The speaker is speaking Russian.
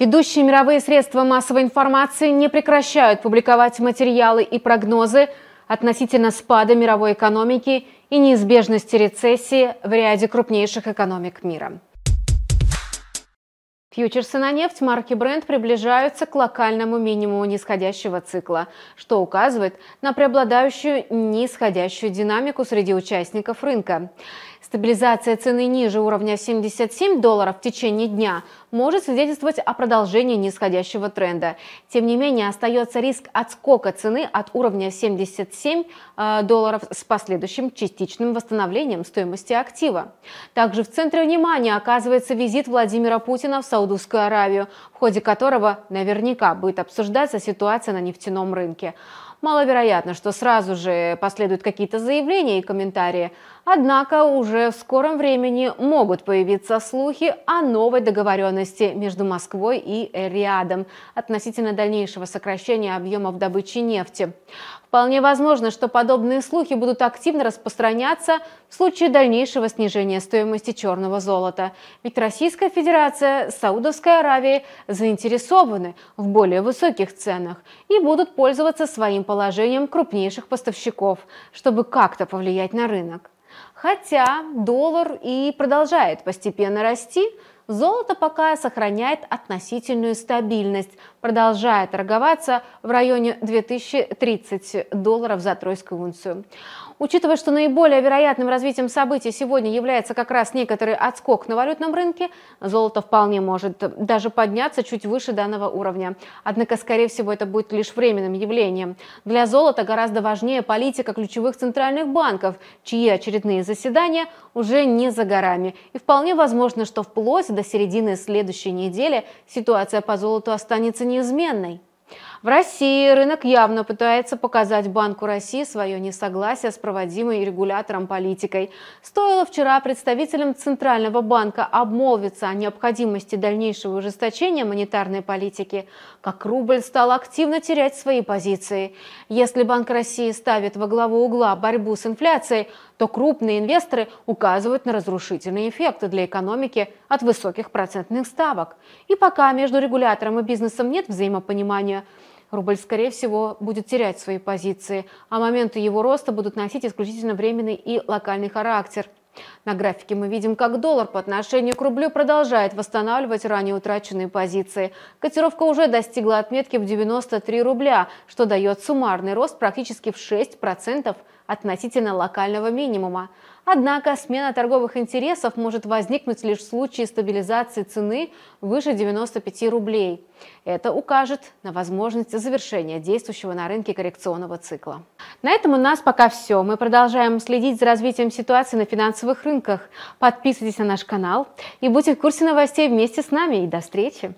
Ведущие мировые средства массовой информации не прекращают публиковать материалы и прогнозы относительно спада мировой экономики и неизбежности рецессии в ряде крупнейших экономик мира. Фьючерсы на нефть марки Brent приближаются к локальному минимуму нисходящего цикла, что указывает на преобладающую нисходящую динамику среди участников рынка. Стабилизация цены ниже уровня 77 долларов в течение дня может свидетельствовать о продолжении нисходящего тренда. Тем не менее, остается риск отскока цены от уровня 77 э, долларов с последующим частичным восстановлением стоимости актива. Также в центре внимания оказывается визит Владимира Путина в Саудовскую Аравию, в ходе которого наверняка будет обсуждаться ситуация на нефтяном рынке маловероятно, что сразу же последуют какие-то заявления и комментарии. Однако уже в скором времени могут появиться слухи о новой договоренности между Москвой и Риадом относительно дальнейшего сокращения объемов добычи нефти. Вполне возможно, что подобные слухи будут активно распространяться в случае дальнейшего снижения стоимости черного золота. Ведь Российская Федерация, Саудовская Аравия заинтересованы в более высоких ценах и будут пользоваться своим положением крупнейших поставщиков, чтобы как-то повлиять на рынок. Хотя доллар и продолжает постепенно расти, золото пока сохраняет относительную стабильность, продолжая торговаться в районе 2030 долларов за тройскую унцию. Учитывая, что наиболее вероятным развитием событий сегодня является как раз некоторый отскок на валютном рынке, золото вполне может даже подняться чуть выше данного уровня. Однако, скорее всего, это будет лишь временным явлением. Для золота гораздо важнее политика ключевых центральных банков, чьи очередные заседание уже не за горами. И вполне возможно, что вплоть до середины следующей недели ситуация по золоту останется неизменной. В России рынок явно пытается показать Банку России свое несогласие с проводимой регулятором политикой. Стоило вчера представителям Центрального банка обмолвиться о необходимости дальнейшего ужесточения монетарной политики, как рубль стал активно терять свои позиции. Если Банк России ставит во главу угла борьбу с инфляцией, то крупные инвесторы указывают на разрушительные эффекты для экономики от высоких процентных ставок. И пока между регулятором и бизнесом нет взаимопонимания – рубль, скорее всего, будет терять свои позиции, а моменты его роста будут носить исключительно временный и локальный характер. На графике мы видим, как доллар по отношению к рублю продолжает восстанавливать ранее утраченные позиции. Котировка уже достигла отметки в 93 рубля, что дает суммарный рост практически в 6% относительно локального минимума. Однако смена торговых интересов может возникнуть лишь в случае стабилизации цены выше 95 рублей. Это укажет на возможность завершения действующего на рынке коррекционного цикла. На этом у нас пока все. Мы продолжаем следить за развитием ситуации на финансовых рынках. Подписывайтесь на наш канал и будьте в курсе новостей вместе с нами. И до встречи!